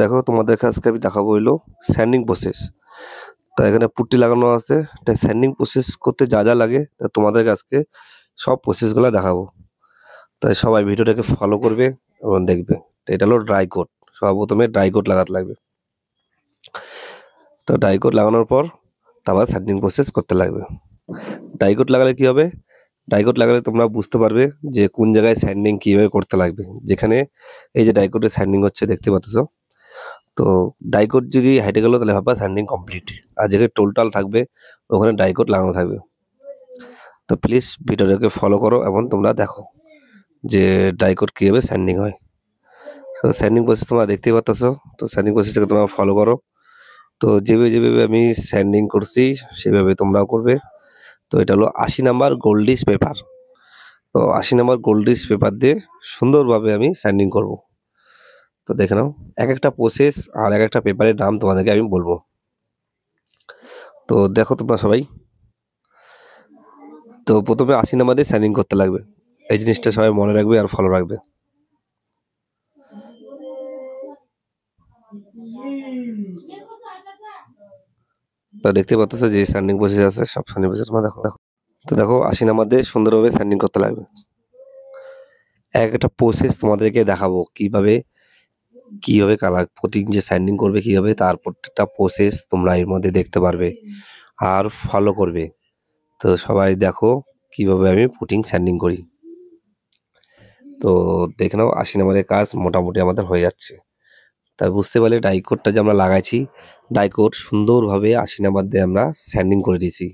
দেখো তোমাদের কাছে আমি দেখাবো হইলো স্যান্ডিং প্রসেস তা এখানে পুট্টি লাগানো আছে তাই স্যান্ডিং প্রসেস করতে যা যা লাগে তা তোমাদের কাছকে সব প্রসেসগুলো দেখাবো তাই সবাই ভিডিওটাকে ফলো করবে এবং দেখবে তো এটা হলো ড্রাই কোট সর্বপ্রথমে ড্রাই কোট লাগাতে লাগবে তো ড্রাই কোট লাগানোর পর তারপর স্যান্ডিং প্রসেস করতে লাগবে ড্রাই কোট লাগালে কী হবে ডাইকোট লাগালে তোমরা বুঝতে পারবে যে কোন জায়গায় স্যান্ডিং কীভাবে করতে লাগবে যেখানে এই যে ডাইকোটের স্যান্ডিং হচ্ছে দেখতে পাচ্ছ তো ডাইকোট যদি হাইটে গেলো তাহলে ভাববা স্যান্ডিং কমপ্লিট আর যেখানে টোলটাল থাকবে ওখানে ডাইকোট লাগানো থাকবে তো প্লিজ ভিডিওটাকে ফলো করো এবং তোমরা দেখো যে ডাইকোট কীভাবে স্যান্ডিং হয় তো স্যান্ডিং প্রসেস তোমরা দেখতেই পাচ্ছ তো স্যান্ডিং প্রসেসটাকে তোমরা ফলো করো তো যেভাবে যেভাবে আমি স্যান্ডিং করছি সেভাবে তোমরাও করবে তো এটা হলো আশি নাম্বার গোল্ডিস পেপার তো আশি নাম্বার গোল্ডিস পেপার দিয়ে সুন্দরভাবে আমি স্যান্ডিং করব তো দেখে নাও এক একটা প্রসেস আর এক একটা পেপারের নাম তোমাদেরকে আমি বলবো তো দেখো তোমরা সবাই তো প্রথমে আশি নাম্বার দিয়ে সাইনিং করতে লাগবে এই জিনিসটা সবাই মনে রাখবে আর ফলো রাখবে তা দেখতে পাচ্ছ যে স্যান্ডিং প্রসেস আছে সব স্যান্ডিং প্রসেস তোমরা দেখো দেখো তো দেখো আশি নাম্বার দিয়ে সুন্দরভাবে স্যান্ডিং করতে লাগবে এক একটা প্রসেস তোমাদেরকে দেখাবো কিভাবে কীভাবে কালার কোটিং যে স্যান্ডিং করবে কীভাবে তার প্রত্যেকটা প্রসেস তোমরা এর মধ্যে দেখতে পারবে আর ফলো করবে তো সবাই দেখো কিভাবে আমি পুটিং স্যান্ডিং করি তো দেখে নাও আশি নম্বরের কাজ মোটামুটি আমাদের হয়ে যাচ্ছে তাই বুঝতে পারলে ডাইকোটটা যে আমরা লাগাইছি ডাইকোট সুন্দরভাবে আশি নাম্বার দিয়ে আমরা স্যান্ডিং করে দিয়েছি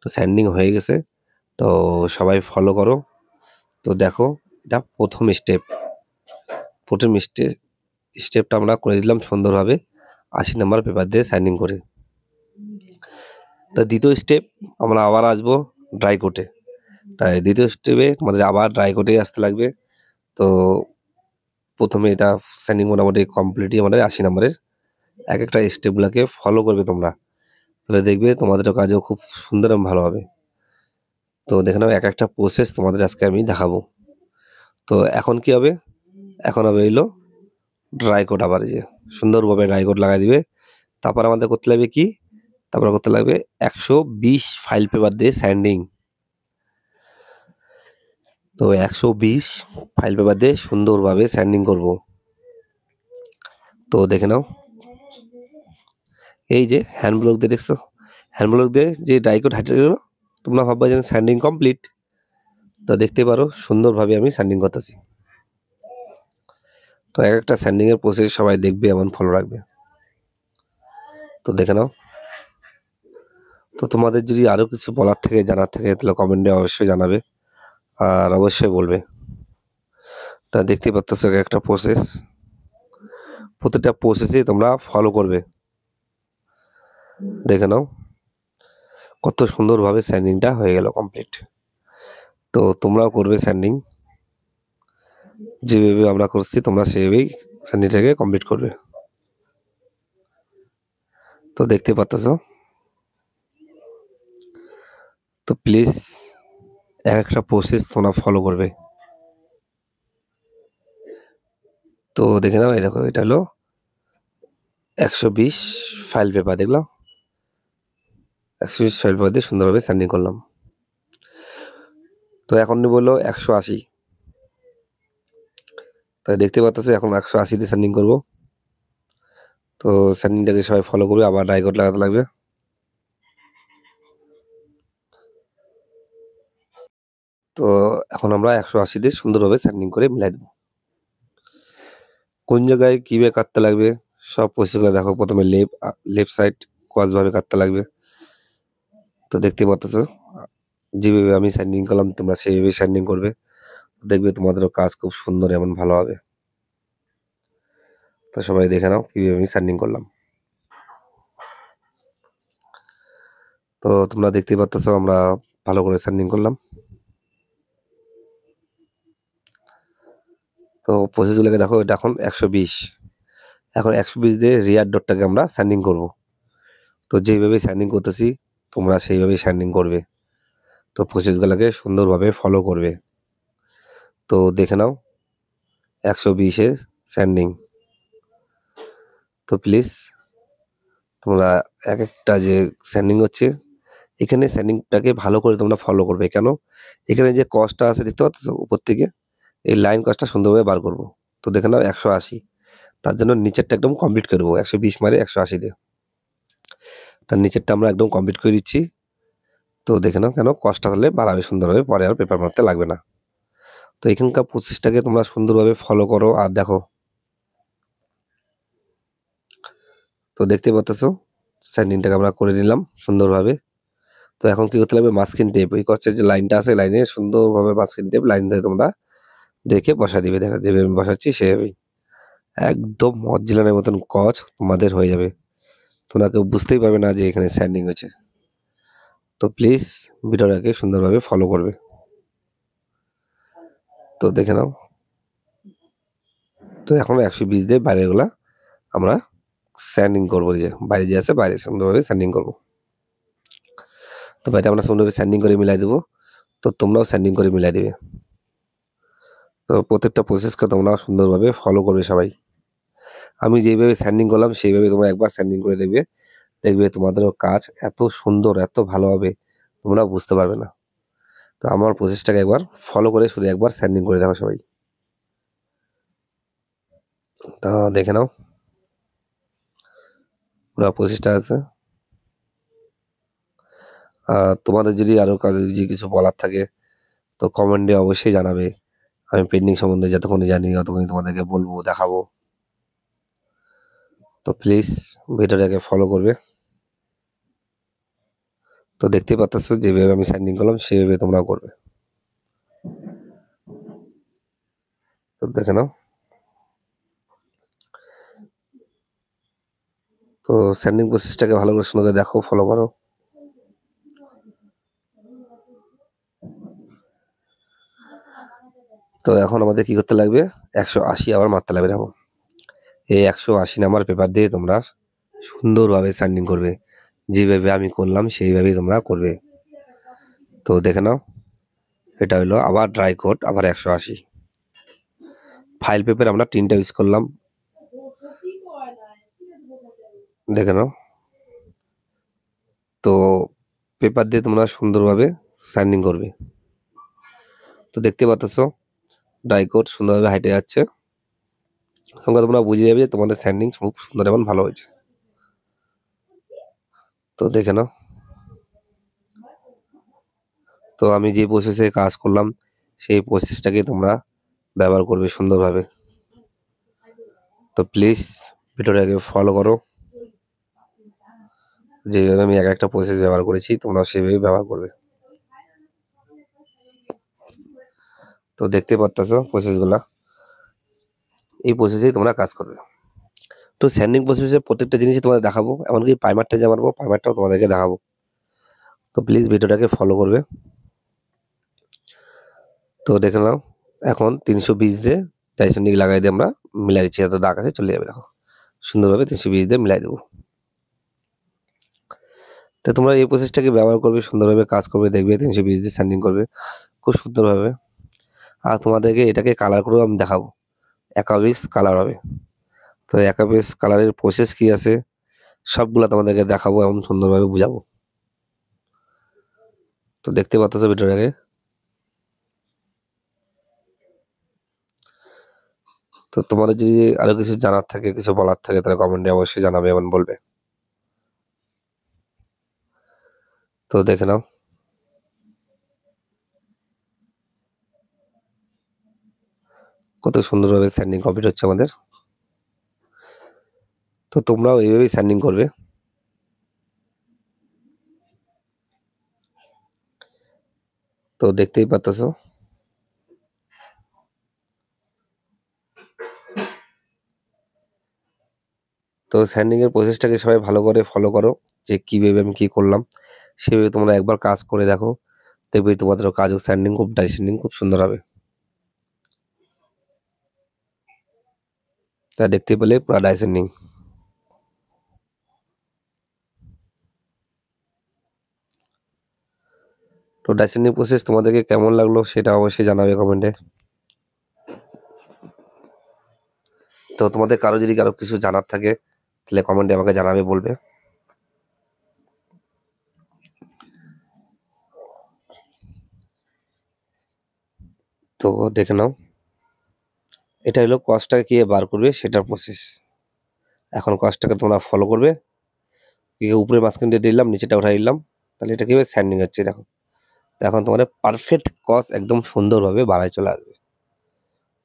তো স্যান্ডিং হয়ে গেছে তো সবাই ফলো করো তো দেখো এটা প্রথম স্টেপ প্রথম স্টেপ স্টেপটা আমরা করে দিলাম সুন্দরভাবে আশি নাম্বার পেপার দিয়ে সাইনিং করে তা দ্বিতীয় স্টেপ আমরা আবার আসবো ড্রাই কোটে তাই দ্বিতীয় স্টেপে তোমাদের আবার ড্রাই কোটে আসতে লাগবে তো প্রথমে এটা সাইনিং মোটামুটি কমপ্লিটই আমাদের আশি নাম্বারের এক একটা স্টেপগুলোকে ফলো করবে তোমরা তাহলে দেখবে তোমাদের কাজও খুব সুন্দর এবং ভালো হবে তো দেখে এক একটা প্রসেস তোমাদের আজকে আমি দেখাবো তো এখন কি হবে এখন হবে এলো ড্রাইকোট আবার এই যে সুন্দরভাবে ড্রাইকোট লাগাই দিবে তারপর আমাদের করতে লাগবে কি তারপর করতে লাগবে একশো বিশ ফাইল পেপার দিয়ে স্যান্ডিং তো একশো বিশ ফাইল পেপার দিয়ে সুন্দরভাবে স্যান্ডিং করব তো দেখে নাও এই যে হ্যান্ড ব্লক দিয়ে দেখছো হ্যান্ড ব্লক দিয়ে যে ডাইকোট হাইটে গেলো তোমরা ভাববা যেন স্যান্ডিং কমপ্লিট তো দেখতে পারো সুন্দরভাবে আমি স্যান্ডিং করতেছি তো এক একটা স্যান্ডিংয়ের প্রসেস সবাই দেখবে এবং ফলো রাখবে তো দেখে নাও তো তোমাদের যদি আরও কিছু বলার থেকে জানার থেকে তাহলে কমেন্টে অবশ্যই জানাবে আর অবশ্যই বলবে তা দেখতে পাচ্ছ একটা প্রসেস প্রতিটা প্রসেসে তোমরা ফলো করবে দেখে নাও কত সুন্দরভাবে স্যান্ডিংটা হয়ে গেল কমপ্লিট তো তোমরাও করবে স্যান্ডিং যেভাবে আমরা করছি তোমরা সেভাবেই সার্নিটাকে কমপ্লিট করবে তো দেখতে পাচ্ছ তো প্লিজ এক একটা প্রসেস তোমরা ফলো করবে তো দেখে নাও দেখো এটা হলো একশো বিশ ফাইল পেপার দেখলাম একশো বিশ ফাইল পেপার দিয়ে সুন্দরভাবে স্যান্ডিং করলাম তো এখন বললো একশো আশি তাই দেখতে পাচ্ছ এখন একশো আশিতে স্যান্ডিং করবো তো স্যান্ডিংটাকে সবাই ফলো করবে আবার রাইকট লাগাতে লাগবে তো এখন আমরা একশো আশিতে সুন্দরভাবে স্যান্ডিং করে মিলাই দেবো কোন জায়গায় কীভাবে কাটতে লাগবে সব পরিষ্কার দেখো প্রথমে লেপ লেফট সাইড কসভাবে কাটতে লাগবে তো দেখতে পাচ্ছ যেভাবে আমি স্যান্ডিং করলাম তোমরা সেইভাবে স্যান্ডিং করবে দেখবে তোমাদেরও কাজ খুব সুন্দর এমন ভালো হবে তো সবাই দেখে নাও কীভাবে আমি সার্নিং করলাম তো তোমরা দেখতেই পারতেছ আমরা ভালো করে সার্নিং করলাম তো পঁচিশগুলোকে দেখো এটা এখন একশো বিশ এখন একশো বিশ দিয়ে রিয়ার ডটটাকে আমরা স্যান্ডিং করব তো যেইভাবে স্যান্ডিং করতেছি তোমরা সেইভাবেই স্যান্ডিং করবে তো প্রসেসগুলোকে সুন্দরভাবে ফলো করবে তো দেখে নাও একশো বিশে স্যান্ডিং তো প্লিজ তোমরা এক একটা যে স্যান্ডিং হচ্ছে এখানে স্যান্ডিংটাকে ভালো করে তোমরা ফলো করবে কেন এখানে যে কস্টটা আছে দেখতে পাচ্ছ উপর থেকে এই লাইন কস্টটা সুন্দরভাবে বার করব তো দেখে নাও একশো আশি তার জন্য নিচেরটা একদম কমপ্লিট করবো একশো বিশ মারে একশো আশি দিয়ে তার নিচেরটা আমরা একদম কমপ্লিট করে দিচ্ছি তো দেখে নাও কেন কস্টটা তাহলে বাড়াবে সুন্দরভাবে পরে আর পেপার মারতে লাগবে না তো এখানকার প্রসেসটাকে তোমরা সুন্দরভাবে ফলো করো আর দেখো তো দেখতে পাচ্ছ স্যান্ডিংটাকে আমরা করে নিলাম সুন্দরভাবে তো এখন কি করতে লাগবে মাস্কিন টেপ ওই করছে যে লাইনটা আছে লাইনে সুন্দরভাবে মাস্কিন টেপ লাইন দিয়ে তোমরা দেখে বসা দিবে দেখা যেভাবে আমি বসাচ্ছি সেভাবেই একদম অজিলানের মতন কচ তোমাদের হয়ে যাবে তোমরা কেউ বুঝতেই পারবে না যে এখানে স্যান্ডিং হয়েছে তো প্লিজ ভিডিওটাকে সুন্দরভাবে ফলো করবে তো দেখে নাও তো এখন একশো বিশ দিয়ে বাইরেগুলা আমরা স্যান্ডিং করবো যে বাইরে যে আছে বাইরে সুন্দরভাবে স্যান্ডিং করবো তো বাইরে আমরা সুন্দরভাবে স্যান্ডিং করে মিলাই দেবো তো তোমরাও স্যান্ডিং করে মিলাই দেবে তো প্রত্যেকটা প্রসেসকে তোমরা সুন্দরভাবে ফলো করবে সবাই আমি যেভাবে স্যান্ডিং করলাম সেইভাবে তোমরা একবার স্যান্ডিং করে দেখবে দেখবে তোমাদেরও কাজ এত সুন্দর এত ভালো হবে তোমরা বুঝতে পারবে না তো আমার প্রসেসটাকে একবার ফলো করে শুধু একবার স্যান্ডিং করে দেখো সবাই তা দেখে নাও পুরো প্রসেসটা আছে আর তোমাদের যদি আরও কাজে যদি কিছু বলার থাকে তো কমেন্টে অবশ্যই জানাবে আমি পেন্টিং সম্বন্ধে যতক্ষণ জানি ততক্ষণ তোমাদেরকে বলবো দেখাবো তো প্লিজ ভিডিওটাকে ফলো করবে তো দেখতে পাচ্ছ যেভাবে আমি সাইনিং করলাম সেভাবে তোমরাও করবে তো দেখে নাও তো সাইনিং প্রসেসটাকে ভালো করে সুন্দর দেখো ফলো করো তো এখন আমাদের কি করতে লাগবে একশো আশি আবার মারতে লাগবে দেখো এই একশো আশি নাম্বার পেপার দিয়ে তোমরা সুন্দরভাবে স্যান্ডিং করবে যেভাবে আমি করলাম সেইভাবেই তোমরা করবে তো দেখে নাও এটা হলো আবার ড্রাই কোড আবার একশো আশি ফাইল পেপার আমরা তিনটা ইউজ করলাম দেখে নাও তো পেপার দিয়ে তোমরা সুন্দরভাবে সাইনিং করবে তো দেখতে পাচ্ছ ড্রাই কোড সুন্দরভাবে হাইটে যাচ্ছে তোমরা বুঝে যাবে যে তোমাদের স্যান্ডিং খুব সুন্দর এমন ভালো হয়েছে তো দেখে নাও তো আমি যে প্রসেসে কাজ করলাম সেই প্রসেসটাকে তোমরা ব্যবহার করবে সুন্দরভাবে তো প্লিজ ভিডিওটাকে ফলো করো যেভাবে আমি এক একটা প্রসেস ব্যবহার করেছি তোমরা সেভাবেই ব্যবহার করবে তো দেখতে পারতেছ প্রসেসগুলা এই প্রসেসেই তোমরা কাজ করবে তো স্যান্ডিং প্রসেসে প্রত্যেকটা জিনিসই তোমাদের দেখাবো এমনকি প্রাইমারটা যে মারবো প্রাইমারটাও তোমাদেরকে দেখাবো তো প্লিজ ভিডিওটাকে ফলো করবে তো দেখে নাও এখন তিনশো বিশ দিয়ে টাইসন দিকে লাগাই দিয়ে আমরা মিলাই দিচ্ছি এত দাগ আছে চলে যাবে দেখো সুন্দরভাবে তিনশো বিশ দিয়ে মিলাই দেবো তো তোমরা এই প্রসেসটাকে ব্যবহার করবে সুন্দরভাবে কাজ করবে দেখবে তিনশো বিশ দিয়ে স্যান্ডিং করবে খুব সুন্দরভাবে আর তোমাদেরকে এটাকে কালার করেও আমি দেখাবো একাবিশ কালার হবে তো একাবেশ কালারের প্রসেস কি আছে সবগুলো তোমাদেরকে দেখাবো এবং সুন্দরভাবে বুঝাবো তো দেখতে পাচ্ছ ভিডিওটাকে তো তোমাদের যদি আরো কিছু জানার থাকে কিছু বলার থাকে তাহলে কমেন্টে অবশ্যই জানাবে এবং বলবে তো দেখে নাও কত সুন্দরভাবে স্যান্ডিং কমপ্লিট হচ্ছে আমাদের তো তোমরাও এইভাবেই স্যান্ডিং করবে তো দেখতেই পাচ্ছ তো স্যান্ডিংয়ের প্রসেসটাকে সবাই ভালো করে ফলো করো যে কীভাবে আমি কী করলাম সেভাবে তোমরা একবার কাজ করে দেখো দেখবে তোমাদের কাজও স্যান্ডিং খুব ডাইসেন্ডিং খুব সুন্দর হবে তা দেখতে পেলে পুরা ডাইসেন্ডিং তো ডাইসেন্ডিং প্রসেস তোমাদেরকে কেমন লাগলো সেটা অবশ্যই জানাবে কমেন্টে তো তোমাদের কারো যদি কারো কিছু জানার থাকে তাহলে কমেন্টে আমাকে জানাবে বলবে তো দেখে নাও এটা হলো কস্টটাকে কে বার করবে সেটার প্রসেস এখন কস্টটাকে তোমরা ফলো করবে উপরে মাঝখান দিয়ে দিলাম নিচেটা উঠাই দিলাম তাহলে এটা কীভাবে স্যান্ডিং হচ্ছে দেখো এখন তোমাদের পারফেক্ট কস একদম সুন্দরভাবে বাড়ায় চলে আসবে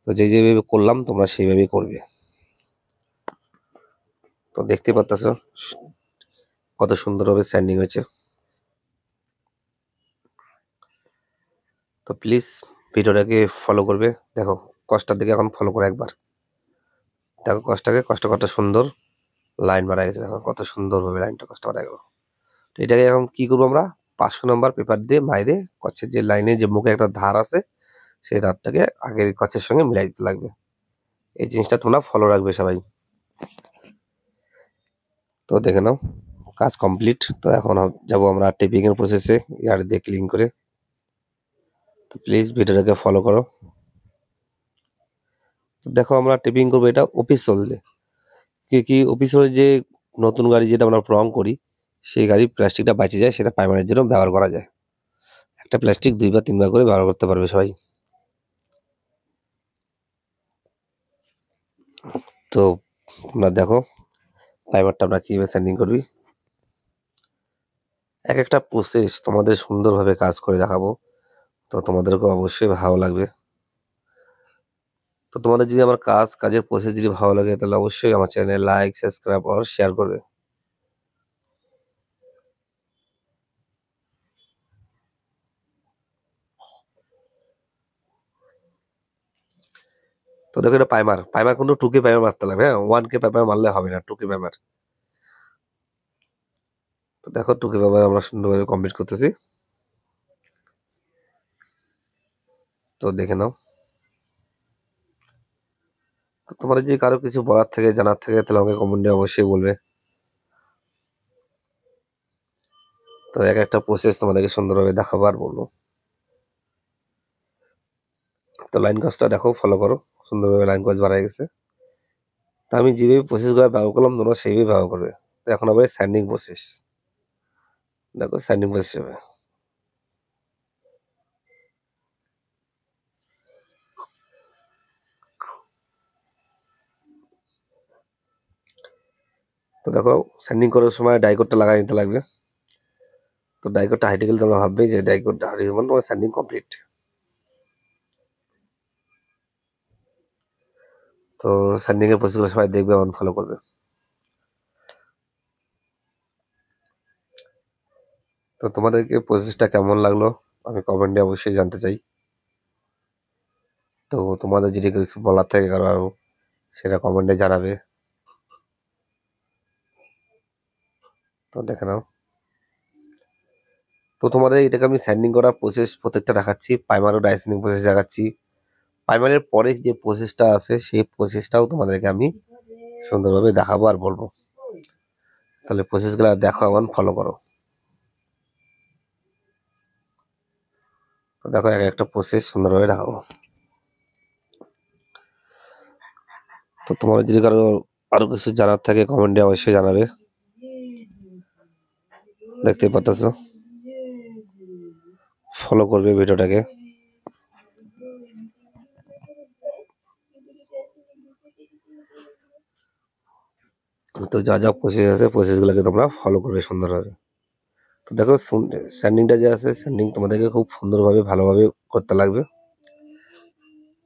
তো যে যেভাবে করলাম তোমরা সেইভাবেই করবে তো দেখতে পাচ্ছ কত সুন্দরভাবে স্যান্ডিং হয়েছে তো প্লিজ ভিডিওটাকে ফলো করবে দেখো কষ্টার দিকে এখন ফলো করে একবার দেখো কষ্টাকে কষ্ট কত সুন্দর লাইন বাড়া গেছে দেখো কত সুন্দরভাবে লাইনটা কষ্ট বাড়া গেল তো এটাকে এখন কী করবো আমরা পাঁচশো নম্বর পেপার দিয়ে মাইরে কচ্ছের যে লাইনে যে মুখে একটা ধার আছে সেই ধারটাকে আগের কচ্ছের সঙ্গে মিলাই দিতে লাগবে এই জিনিসটা তোমরা ফলো রাখবে সবাই তো দেখে নাও কাজ কমপ্লিট তো এখন যাব আমরা টেপিংয়ের প্রসেসে ইয়ার দিয়ে ক্লিন করে তো প্লিজ ভিডিওটাকে ফলো করো তো দেখো আমরা টেপিং করবো এটা অফিস চললে কি কি অফিস যে নতুন গাড়ি যেটা আমরা প্রং করি সেই গাড়ির প্লাস্টিকটা বাঁচিয়ে যায় সেটা পাইমানের জন্য ব্যবহার করা যায় একটা প্লাস্টিক দুই বা তিনবার করে ব্যবহার করতে পারবে সবাই তো তোমরা দেখো পাইমারটা আমরা কীভাবে স্যান্ডিং করবি এক একটা প্রসেস তোমাদের সুন্দরভাবে কাজ করে দেখাবো তো তোমাদেরকে অবশ্যই ভালো লাগবে তো তোমাদের যদি আমার কাজ কাজের প্রসেস যদি ভালো লাগে তাহলে অবশ্যই আমার চ্যানেলে লাইক সাবস্ক্রাইব আর শেয়ার করবে তো দেখো এটা পাইমার পাইমার কিন্তু টু কে পাইমার মারতে লাগবে হ্যাঁ ওয়ান কে পাইমার মারলে হবে না টু কে পাইমার তো দেখো টু কে পাইমার আমরা সুন্দরভাবে কমপ্লিট করতেছি তো দেখে নাও তো তোমার যদি কারো কিছু বলার থেকে জানার থেকে তাহলে আমাকে কমেন্টে অবশ্যই বলবে তো এক একটা প্রসেস তোমাদেরকে সুন্দরভাবে দেখাবার বলবো তো লাইন কাজটা দেখো ফলো করো সুন্দরভাবে লাইন কাজ বাড়াই গেছে তো আমি যেভাবে প্রসেসগুলো ব্যবহার করলাম তোমরা সেইভাবে ব্যবহার করবে এখন আবার স্যান্ডিং প্রসেস দেখো স্যান্ডিং প্রসেস হবে তো দেখো স্যান্ডিং করার সময় ডাইকোডটা লাগাই নিতে লাগবে তো ডাইকোডটা হাইটে গেলে তোমরা ভাববে যে ডাইকোডটা হারিয়ে মানে তোমার স্যান্ডিং কমপ্লিট তো সান্ডিংয়ের পোস্টগুলো সবাই দেখবে ফলো করবে তো তোমাদেরকে প্রসেসটা কেমন লাগলো আমি কমেন্টে অবশ্যই জানতে চাই তো তোমাদের যদি কিছু বলার থাকে কারো সেটা কমেন্টে জানাবে তো দেখে নাও তো তোমাদের এটাকে আমি স্যান্ডিং করার প্রসেস প্রত্যেকটা দেখাচ্ছি প্রাইমারি ডাইসিং প্রসেস দেখাচ্ছি প্রাইমারির পরে যে প্রসেসটা আছে সেই প্রসেসটাও তোমাদেরকে আমি সুন্দরভাবে দেখাবো আর বলবো তাহলে প্রসেসগুলো দেখো এবং ফলো করো দেখো এক একটা প্রসেস সুন্দরভাবে দেখাবো তো তোমার যদি কারো আরো কিছু জানার থাকে কমেন্টে অবশ্যই জানাবে দেখতে পাচ্ছ ফলো করবে ভিডিওটাকে তো যা যা প্রসেস আছে প্রসেসগুলোকে তোমরা ফলো করবে সুন্দরভাবে তো দেখো স্যান্ডিংটা যে আছে স্যান্ডিং তোমাদেরকে খুব সুন্দরভাবে ভালোভাবে করতে লাগবে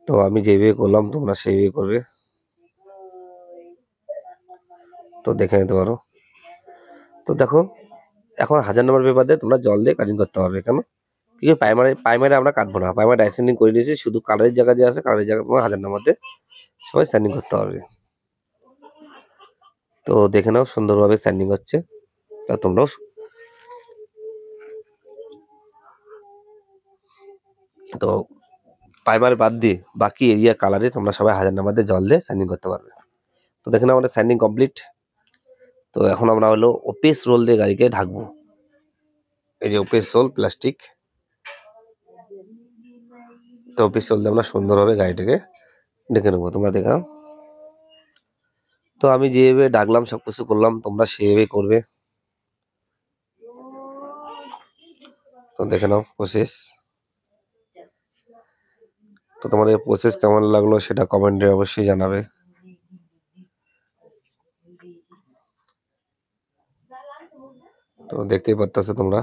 তো আমি যেভাবে করলাম তোমরা সেইভাবে করবে তো দেখে নিতে পারো তো দেখো এখন হাজার নম্বর পেপার দিয়ে তোমরা জল দিয়ে কাটিং করতে পারবে কেন কিন্তু প্রাইমারি প্রাইমারি আমরা কাটবো না প্রাইমারি ডাইসেন্ডিং করে নিয়েছি শুধু কালারের জায়গা যে আছে কালারের জায়গা তোমরা হাজার নম্বর দিয়ে সবাই স্যান্ডিং করতে পারবে তো দেখে নাও সুন্দরভাবে স্যান্ডিং হচ্ছে তা তোমরাও তো প্রাইমারি বাদ দিয়ে বাকি এরিয়া কালারে তোমরা সবাই হাজার নাম্বার দিয়ে জল দিয়ে স্যান্ডিং করতে পারবে তো দেখে নাও আমাদের স্যান্ডিং কমপ্লিট তো এখন আমরা হলো ওপেস রোল দিয়ে গাড়িকে ঢাকবো এই যে ওপেস রোল প্লাস্টিক তো ওপেস রোল দিয়ে আমরা সুন্দরভাবে গাড়িটাকে ঢেকে নেবো তোমরা দেখাও তো আমি যেভাবে ডাকলাম সব কিছু করলাম তোমরা সেভাবে করবে তো দেখে নাও প্রসেস তো তোমাদের প্রসেস কেমন লাগলো সেটা কমেন্টে অবশ্যই জানাবে তো দেখতেই পারতেছো তোমরা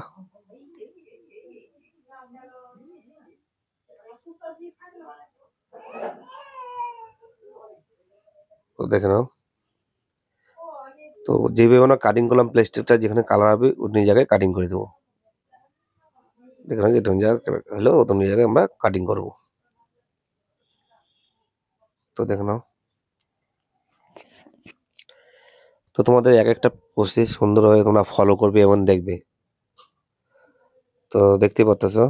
তো দেখে নাও তো যেভাবে আমরা কাটিং করলাম প্লাস্টিকটা যেখানে কালার হবে ওই জায়গায় কাটিং করে দেবো দেখলাম যে জায়গায় হলো ওই জায়গায় আমরা কাটিং করব তো দেখলাম তো তোমাদের এক একটা প্রসেস সুন্দরভাবে তোমরা ফলো করবে এবং দেখবে তো দেখতে পারতেছো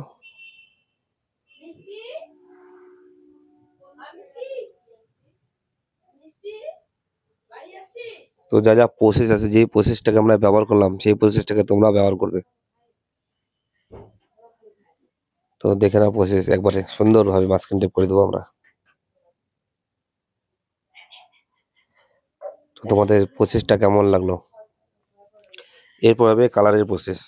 তো যা যা প্রসেস আছে যে প্রসেসটাকে আমরা ব্যবহার করলাম সেই প্রসেসটাকে তোমরা ব্যবহার করবে তো দেখে নাও প্রসেস একবারে সুন্দরভাবে মাঝখান টেপ করে দেবো আমরা তো তোমাদের প্রসেসটা কেমন লাগলো এরপর হবে কালারের প্রসেস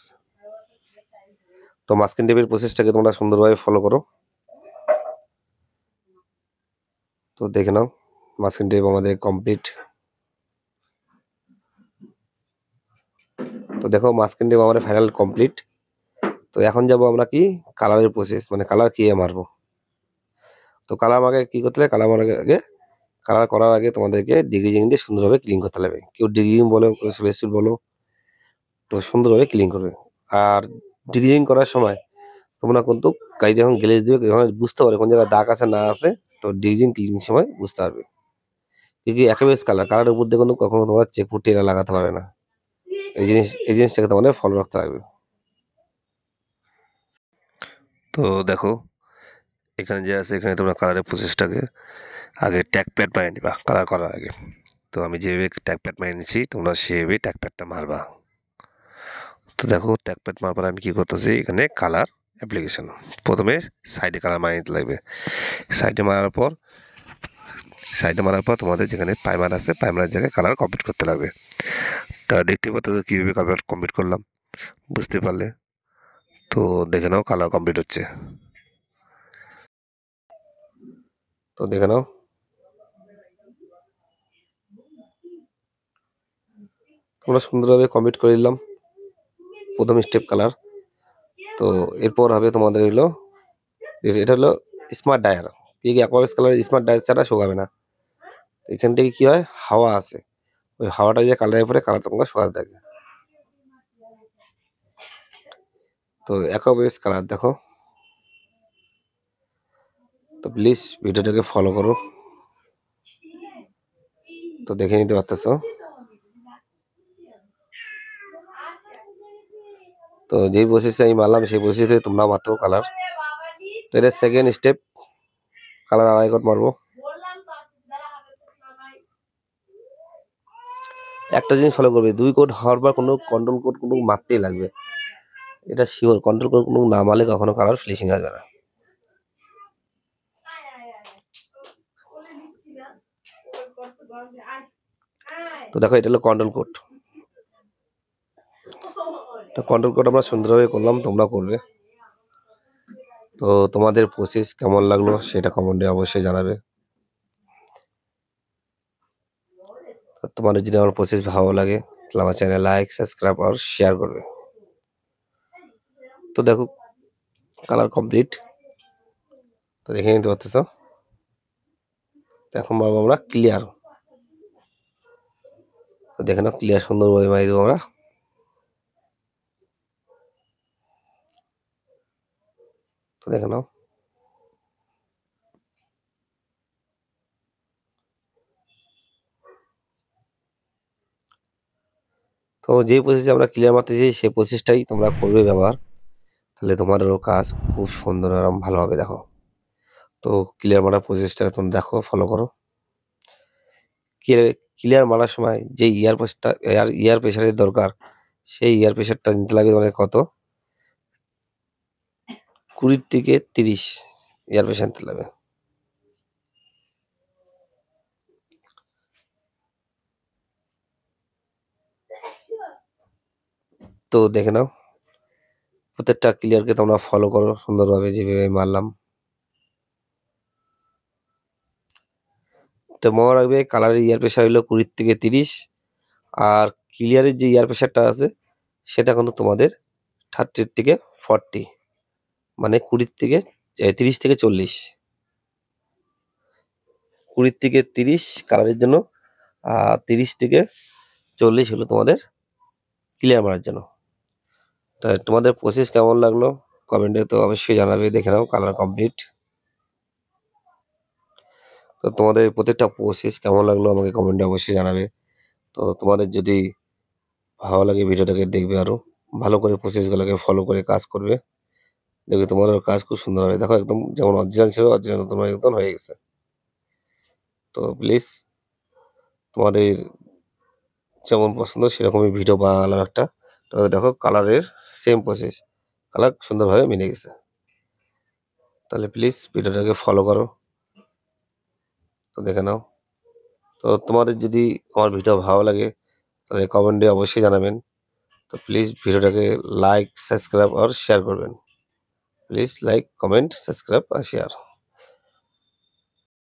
তো মাস্কিন টেপের প্রসেসটাকে তোমরা সুন্দরভাবে ফলো করো তো দেখে নাও মাস্কিন টেপ আমাদের কমপ্লিট তো দেখো মাঝখান দিয়ে আমার ফাইনাল কমপ্লিট তো এখন যাব আমরা কি কালারের প্রসেস মানে কালার কী মারবো তো কালার আমাকে কী করতে হবে কালার মারার আগে কালার করার আগে তোমাদেরকে ডিগ্রিজিং দিয়ে সুন্দরভাবে ক্লিন করতে লাগবে কেউ ডিগ্রিজিং বলো কেউ সুট বলো তো সুন্দরভাবে ক্লিন করবে আর ডিগ্রিজিং করার সময় তোমরা কিন্তু গাড়ি যখন গ্যালেজ দেবে যখন বুঝতে পারবে কোন জায়গায় দাগ আছে না আছে তো ডিগ্রিজিং ক্লিন সময় বুঝতে পারবে কিন্তু একেবারে কালার কালারের উপর দিয়ে কিন্তু কখনো তোমরা চেকপুর টেরা লাগাতে পারবে না এই জিনিস এই জিনিসটাকে তোমাদের ফলো রাখতে লাগবে তো দেখো এখানে যে আছে এখানে তোমরা কালারের প্রসেসটাকে আগে ট্যাগ প্যাড মারিয়ে নিবা কালার করার আগে তো আমি যেভাবে ট্যাগ প্যাড মারিয়ে নিচ্ছি তোমরা সেভাবে ট্যাগ প্যাডটা মারবা তো দেখো ট্যাগ প্যাড মারবার আমি কী করতেছি এখানে কালার অ্যাপ্লিকেশন প্রথমে সাইডে কালার মারিয়ে নিতে লাগবে সাইডে মারার পর সাইডে মারার পর তোমাদের যেখানে প্রাইমার আছে প্রাইমারের জায়গায় কালার কমপ্লিট করতে লাগবে তা দেখতে পাচ্ছ কীভাবে কালার কমপ্লিট করলাম বুঝতে পারলে তো দেখে নাও কালার কমপ্লিট হচ্ছে তো দেখে নাও আমরা সুন্দরভাবে কমপ্লিট করে দিলাম প্রথম স্টেপ কালার তো এরপর হবে তোমাদের হলো এটা হলো স্মার্ট ডায়ার এই অ্যাকোয়াবেস কালার স্মার্ট ডায়ার ছাড়া শোকাবে না এখান থেকে কী হয় হাওয়া আসে ওই হাওয়াটা যে কালারের পরে কালারটা তোমরা সহায় থাকে তো বেশ কালার দেখো তো প্লিজ ভিডিওটাকে ফলো করো তো দেখে নিতে পারতেছ তো যেই বসেছে আমি মারলাম সেই বসেছে তোমরা মাত্র কালার তো এটা সেকেন্ড স্টেপ কালার আড়াই কট মারবো একটা জিনিস ফলো করবে দুই কোড হওয়ার পর কোনো কন্ট্রোল কোড কোনো মারতেই লাগবে এটা শিওর কন্ট্রোল কোড কোনো না মারলে কখনো কালার ফিনিশিং আসবে না তো দেখো এটা হলো কন্ট্রোল কোড কন্ট্রোল কোড আমরা সুন্দরভাবে করলাম তোমরা করবে তো তোমাদের প্রসেস কেমন লাগলো সেটা কমেন্টে অবশ্যই জানাবে তোমাদের যদি আমার প্রসেস ভালো লাগে তাহলে আমার চ্যানেল লাইক সাবস্ক্রাইব আর শেয়ার করবে তো দেখো কালার কমপ্লিট তো দেখে নিতে পারতেছ এখন বলবো আমরা ক্লিয়ার তো দেখে নাও ক্লিয়ার সুন্দরভাবে মারি দেবো আমরা তো দেখে নাও তো যে প্রসেসে আমরা ক্লিয়ার মারতে চাই সেই প্রসেসটাই তোমরা করবে ব্যবহার তাহলে তোমাদেরও কাজ খুব সুন্দর আরাম ভালোভাবে দেখো তো ক্লিয়ার মারার প্রসেসটা তোমরা দেখো ফলো করো ক্লিয়ার মারার সময় যে ইয়ার প্রেসারটা এয়ার ইয়ার প্রেশারের দরকার সেই ইয়ার প্রেশারটা নিতে লাগবে তোমাদের কত কুড়ির থেকে তিরিশ এয়ার প্রেশার নিতে লাগবে তো দেখে নাও প্রত্যেকটা ক্লিয়ারকে তোমরা ফলো করো সুন্দরভাবে যেভাবে মারলাম তো মনে রাখবে কালারের ইয়ার প্রেশার হলো কুড়ির থেকে তিরিশ আর ক্লিয়ারের যে ইয়ার প্রেশারটা আছে সেটা কিন্তু তোমাদের থার্টির থেকে ফর্টি মানে কুড়ির থেকে তিরিশ থেকে চল্লিশ কুড়ির থেকে তিরিশ কালারের জন্য আর তিরিশ থেকে চল্লিশ হলো তোমাদের ক্লিয়ার মারার জন্য তা তোমাদের প্রসেস কেমন লাগলো কমেন্টে তো অবশ্যই জানাবে দেখে নাও কালার কমপ্লিট তো তোমাদের প্রত্যেকটা প্রসেস কেমন লাগলো আমাকে কমেন্টে অবশ্যই জানাবে তো তোমাদের যদি ভালো লাগে ভিডিওটাকে দেখবে আরও ভালো করে প্রসেসগুলোকে ফলো করে কাজ করবে দেখবে তোমাদের কাজ খুব সুন্দর হবে দেখো একদম যেমন অরিজিনাল ছিল অরিজিনাল তোমার একদম হয়ে গেছে তো প্লিজ তোমাদের যেমন পছন্দ সেরকমই ভিডিও বানালাম একটা দেখো কালারের सेम प्रसेस कलर सुंदर भाव मिले गेस गेसे प्लिज भिडियो के फलो करो तो देखे नाओ तो तुम्हारे जी भिडियो भाव लगे तो कमेंटे अवश्य जानबें तो प्लिज भिडियो के लाइक सबसक्राइब और शेयर करबें प्लिज लाइक कमेंट सबसक्राइब और शेयर